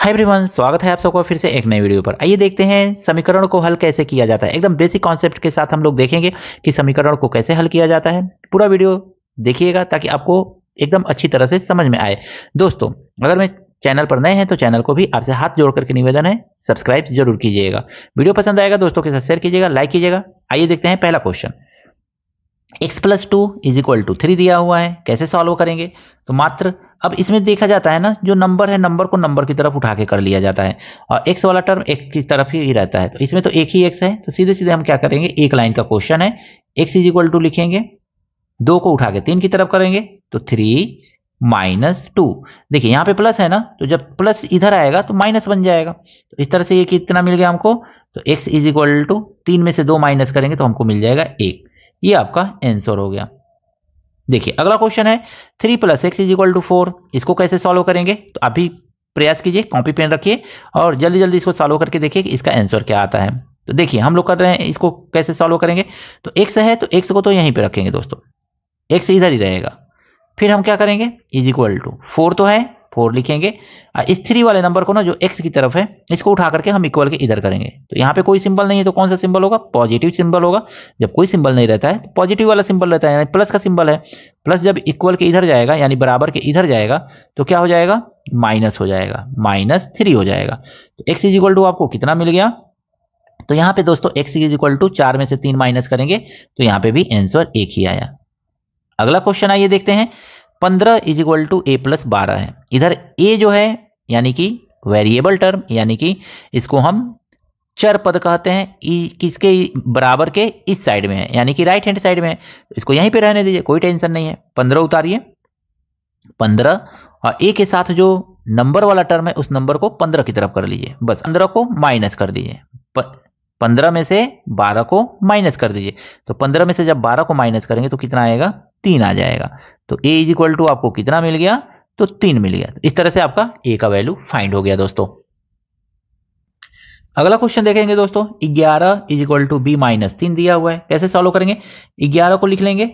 hi everyone स्वागत है आप सबको फिर से एक नए वीडियो पर आइए देखते हैं समीकरण को हल कैसे किया जाता है एकदम बेसिक कॉन्सेप्ट के साथ हम लोग देखेंगे कि समीकरण को कैसे हल किया जाता है पूरा वीडियो देखिएगा ताकि आपको एकदम अच्छी तरह से समझ में आए दोस्तों अगर मैं चैनल पर नए हैं तो चैनल को भी आपसे हाथ जोड़ करके निवेदन है सब्सक्राइब जरूर कीजिएगा वीडियो पसंद आएगा दोस्तों के साथ शेयर कीजिएगा लाइक कीजिएगा आइए देखते हैं पहला question x plus two is equal to three दिया हुआ है कैसे सॉल्व करेंगे तो मात्र अब इसमें देखा जाता है ना जो नंबर है नंबर को नंबर की तरफ उठा के कर लिया जाता है और एक्स वाला टर्म एक की तरफ ही रहता है तो इसमें तो एक ही एक्स है तो सीधे सीधे हम क्या करेंगे एक लाइन का क्वेश्चन है एक्स इज इक्वल टू लिखेंगे दो को उठा के तीन की तरफ करेंगे तो थ्री माइनस टू देखिए यहाँ पे प्लस है ना तो जब प्लस इधर आएगा तो माइनस बन जाएगा तो इस तरह से ये कितना मिल गया हमको तो एक्स इज इक्वल टू तीन में से दो माइनस करेंगे तो हमको मिल जाएगा एक ये आपका आंसर हो गया देखिए अगला क्वेश्चन है three plus x is equal to four इसको कैसे सॉल्व करेंगे तो अभी प्रयास कीजिए कॉपी पेन रखिए और जल्दी जल्दी इसको सॉल्व करके देखिए कि इसका आंसर क्या आता है तो देखिए हम लोग कर रहे हैं इसको कैसे सॉल्व करेंगे तो एक्स है तो एक्स को तो यहीं पर रखेंगे दोस्तों एक्स इधर ही रहेगा फिर हम क्या करेंगे इज इक्वल टू फोर तो है फोर लिखेंगे इस थ्री वाले नंबर को ना जो एक्स की तरफ है इसको उठा करके हम इक्वल के इधर करेंगे तो यहाँ पे कोई सिंबल नहीं है तो कौन सा सिंबल होगा पॉजिटिव सिंबल होगा जब कोई सिंबल नहीं रहता है तो पॉजिटिव वाला सिंबल रहता है यानी प्लस का सिंबल है प्लस जब इक्वल के इधर जाएगा यानी बराबर के इधर जाएगा तो क्या हो जाएगा माइनस हो जाएगा माइनस थ्री हो जाएगा तो एक्स इज इक्वल टू आपको कितना मिल गया तो यहाँ पे दोस्तों एक्स इज इक्वल टू चार में से तीन माइनस करेंगे तो यहाँ पे भी आंसर एक ही आया अगला क्वेश्चन आइए देखते हैं पंद्रह is equal to a plus बारह है इधर ए जो है यानी कि वेरिएबल टर्म यानी कि इसको हम चर पद कहते हैं किसके बराबर के इस साइड में है यानी कि राइट हैंड साइड में है इसको यहीं पे रहने दीजिए कोई टेंशन नहीं है पंद्रह उतारिए पंद्रह और ए के साथ जो नंबर वाला टर्म है उस नंबर को पंद्रह की तरफ कर लीजिए बस पंद्रह को माइनस कर दीजिए पंद्रह में से बारह को माइनस कर दीजिए तो पंद्रह में से जब बारह को माइनस करेंगे तो कितना आएगा तीन आ जाएगा तो ए इज इक्वल टू आपको कितना मिल गया तो तीन मिल गया इस तरह से आपका ए का वैल्यू फाइंड हो गया दोस्तों अगला क्वेश्चन देखेंगे दोस्तों ग्यारह is equal to b minus तीन दिया हुआ है कैसे सॉल्व करेंगे ग्यारह को लिख लेंगे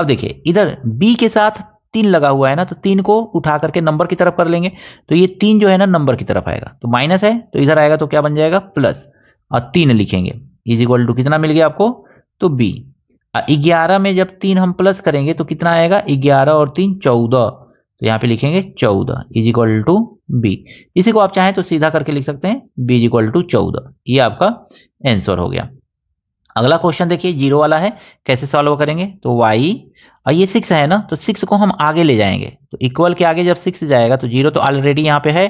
अब देखिए इधर b के साथ तीन लगा हुआ है ना तो तीन को उठा करके नंबर की तरफ कर लेंगे तो ये तीन जो है ना नंबर की तरफ आएगा तो माइनस है तो इधर आएगा तो क्या बन जाएगा प्लस और तीन लिखेंगे इज इक्वल टू कितना मिल गया आपको तो बी ग्यारह में जब तीन हम प्लस करेंगे तो कितना आएगा ग्यारह और तीन चौदह तो यहाँ पे लिखेंगे चौदह इज इक्वल टू बी इसी को आप चाहें तो सीधा करके लिख सकते हैं बी इज इक्वल टू चौदह ये आपका आंसर हो गया अगला क्वेश्चन देखिए जीरो वाला है कैसे सॉल्व करेंगे तो वाई और ये सिक्स है ना तो सिक्स को हम आगे ले जाएंगे तो इक्वल के आगे जब सिक्स जाएगा तो जीरो तो ऑलरेडी यहाँ पे है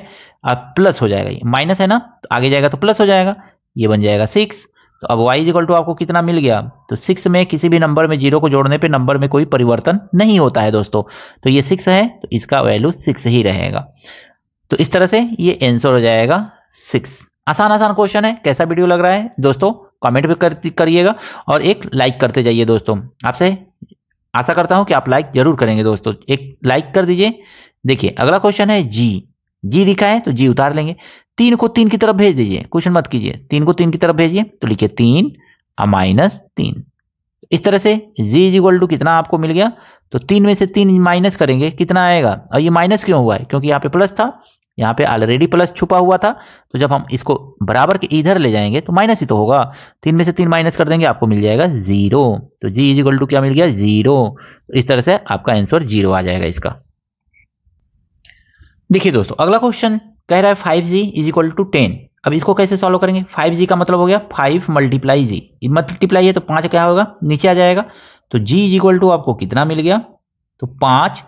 प्लस हो जाएगा ये माइनस है ना तो आगे जाएगा तो प्लस हो जाएगा ये बन जाएगा सिक्स तो अब y इजिकल टू आपको कितना मिल गया तो सिक्स में किसी भी नंबर में जीरो को जोड़ने पे नंबर में कोई परिवर्तन नहीं होता है दोस्तों तो ये सिक्स है तो इसका वैल्यू सिक्स ही रहेगा तो इस तरह से ये आंसर हो जाएगा सिक्स आसान आसान क्वेश्चन है कैसा वीडियो लग रहा है दोस्तों कमेंट भी करिएगा और एक लाइक करते जाइए दोस्तों आपसे आशा करता हूं कि आप लाइक जरूर करेंगे दोस्तों एक लाइक कर दीजिए देखिए अगला क्वेश्चन है जी जी लिखा है तो जी उतार लेंगे तीन को तीन की तरफ भेज दीजिए क्वेश्चन मत कीजिए तीन को तीन की तरफ भेजिए तो लिखिए तीन माइनस तीन इस तरह से जी इज इक्वल टू कितना आपको मिल गया तो तीन में से तीन माइनस करेंगे कितना आएगा और ये माइनस क्यों हुआ है क्योंकि यहाँ पे प्लस था यहाँ पे ऑलरेडी प्लस छुपा हुआ था तो जब हम इसको बराबर के इधर ले जाएंगे तो माइनस ही तो होगा तीन में से तीन माइनस कर देंगे आपको मिल जाएगा जीरो तो जी इज इक्वल टू क्या मिल गया जीरो तो इस तरह से आपका आंसर जीरो आ जाएगा इसका देखिए दोस्तों अगला क्वेश्चन कह रहा है five g is equal to ten अब इसको कैसे सॉल्व करेंगे फाइव जी का मतलब हो गया फाइव मल्टीप्लाई जी मल्टीप्लाई है तो पांच क्या होगा नीचे आ जाएगा तो जी इज इक्वल टू आपको कितना मिल गया तो पांच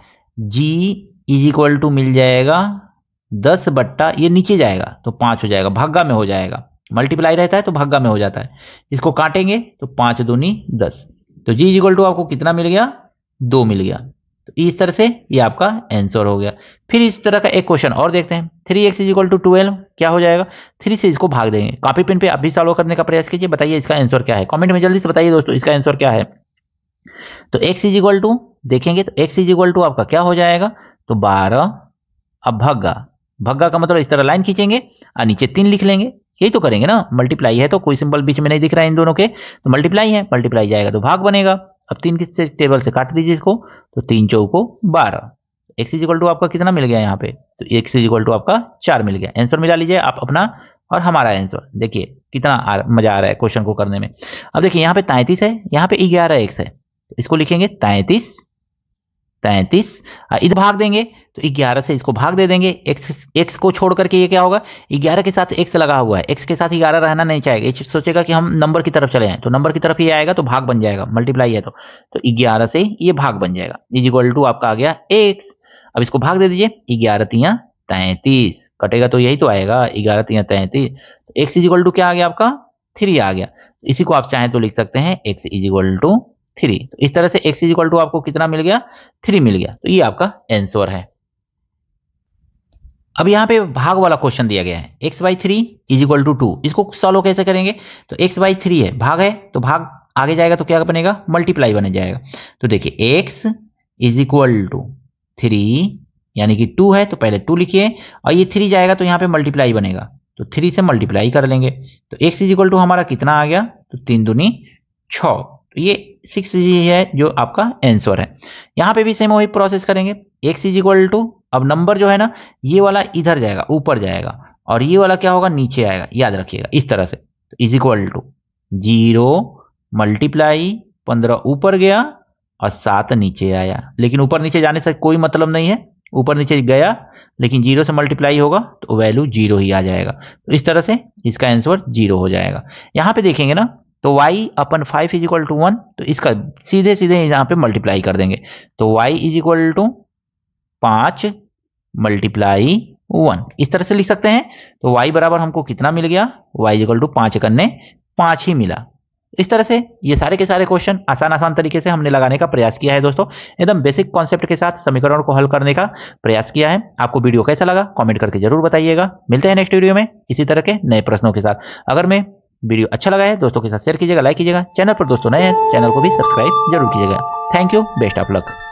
जी इज इक्वल टू मिल जाएगा दस बट्टा ये नीचे जाएगा तो पांच हो जाएगा भाग्गा में हो जाएगा मल्टीप्लाई रहता है तो भाग्गा में हो जाता है इसको काटेंगे तो पांच दूनी दस तो जी इज इक्वल टू आपको कितना मिल गया दो मिल गया तो इस तरह से ये आपका आंसर हो गया फिर इस तरह का एक क्वेश्चन और देखते हैं three x is equal to twelve क्या हो जाएगा थ्री से इसको भाग देंगे कॉपी पेन पे आप भी सॉल्व करने का प्रयास कीजिए बताइए इसका आंसर क्या है कमेंट में जल्दी से बताइए दोस्तों इसका आंसर क्या है तो एक्स इज इक्वल टू देखेंगे तो एक्स इजिकल टू आपका क्या हो जाएगा तो बारह अब भग्गा भग्गा का मतलब इस तरह लाइन खींचेंगे और नीचे तीन लिख लेंगे यही तो करेंगे ना मल्टीप्लाई है तो कोई सिंबल बीच में नहीं दिख रहा है इन दोनों के तो मल्टीप्लाई है मल्टीप्लाई जाएगा तो भाग बनेगा अब तीन किस टेबल से काट दीजिए इसको तो तीन चौको बारह एक्स इज इक्वल टू आपका कितना मिल गया यहाँ पे तो एक्स इज इक्वल टू आपका चार मिल गया आंसर मिला लीजिए आप अपना और हमारा आंसर देखिए कितना आ, मजा आ रहा है क्वेश्चन को करने में अब देखिए यहाँ पे तैंतीस है यहाँ पे ग्यारह एक्स है तो इसको लिखेंगे तैंतीस तैंतीस इधर भाग देंगे तो ग्यारह से इसको भाग दे देंगे एक्स एक्स को छोड़ करके ये क्या होगा ग्यारह के साथ एक्स लगा हुआ है एक्स के साथ ग्यारह रहना नहीं चाहेगा ये सोचेगा कि हम नंबर की तरफ चले जाएं तो नंबर की तरफ ये आएगा तो भाग बन जाएगा मल्टीप्लाई है तो तो 11 से ये भाग बन जाएगा इज इक्वल टू आपका आ गया एक्स अब इसको भाग दे दीजिए ग्यारह तिया तैतीस कटेगा तो यही तो आएगा ग्यारह तिया तैंतीस एक्स इज टू क्या आ गया आपका थ्री आ गया इसी को आप चाहें तो लिख सकते हैं x is equal to three तो इस तरह से एक्स इज इक्वल टू आपको कितना मिल गया थ्री मिल गया तो ये आपका आंसर है अब यहाँ पे भाग वाला क्वेश्चन दिया गया है x by three is equal to two इसको सॉल्व कैसे करेंगे तो एक्स बाई थ्री है भाग है तो भाग आगे जाएगा तो क्या बनेगा मल्टीप्लाई बने जाएगा तो देखिए x is equal to three यानी कि टू है तो पहले टू लिखिए और ये थ्री जाएगा तो यहाँ पे मल्टीप्लाई बनेगा तो थ्री से मल्टीप्लाई कर लेंगे तो एक्स इज इक्वल टू हमारा कितना आ गया तो तीन दुनी छ तो ये सिक्स है जो आपका आंसर है यहाँ पे भी सेम वही प्रोसेस करेंगे एक्स इज इक्वल टू अब नंबर जो है ना ये वाला इधर जाएगा ऊपर जाएगा और ये वाला क्या होगा नीचे आएगा याद रखिएगा इस तरह से तो is equal to zero multiply पंद्रह ऊपर गया और सात नीचे आया लेकिन ऊपर नीचे जाने से कोई मतलब नहीं है ऊपर नीचे गया लेकिन जीरो से मल्टीप्लाई होगा तो वैल्यू जीरो ही आ जाएगा तो इस तरह से इसका आंसर जीरो हो जाएगा यहाँ पे देखेंगे ना तो y अपन five is equal to one तो इसका सीधे सीधे यहाँ पे मल्टीप्लाई कर देंगे तो y इज इक्वल टू पाँच मल्टीप्लाई वन इस तरह से लिख सकते हैं तो y बराबर हमको कितना मिल गया y इज इक्वल टू पाँच करने पाँच ही मिला इस तरह से ये सारे के सारे क्वेश्चन आसान आसान तरीके से हमने लगाने का प्रयास किया है दोस्तों एकदम बेसिक कॉन्सेप्ट के साथ समीकरण को हल करने का प्रयास किया है आपको वीडियो कैसा लगा कमेंट करके जरूर बताइएगा मिलते हैं नेक्स्ट वीडियो में इसी तरह के नए प्रश्नों के साथ अगर मैं वीडियो अच्छा लगा है दोस्तों के साथ शेयर कीजिएगा लाइक कीजिएगा चैनल पर दोस्तों नए हैं चैनल को भी सब्सक्राइब जरूर कीजिएगा thank you best of luck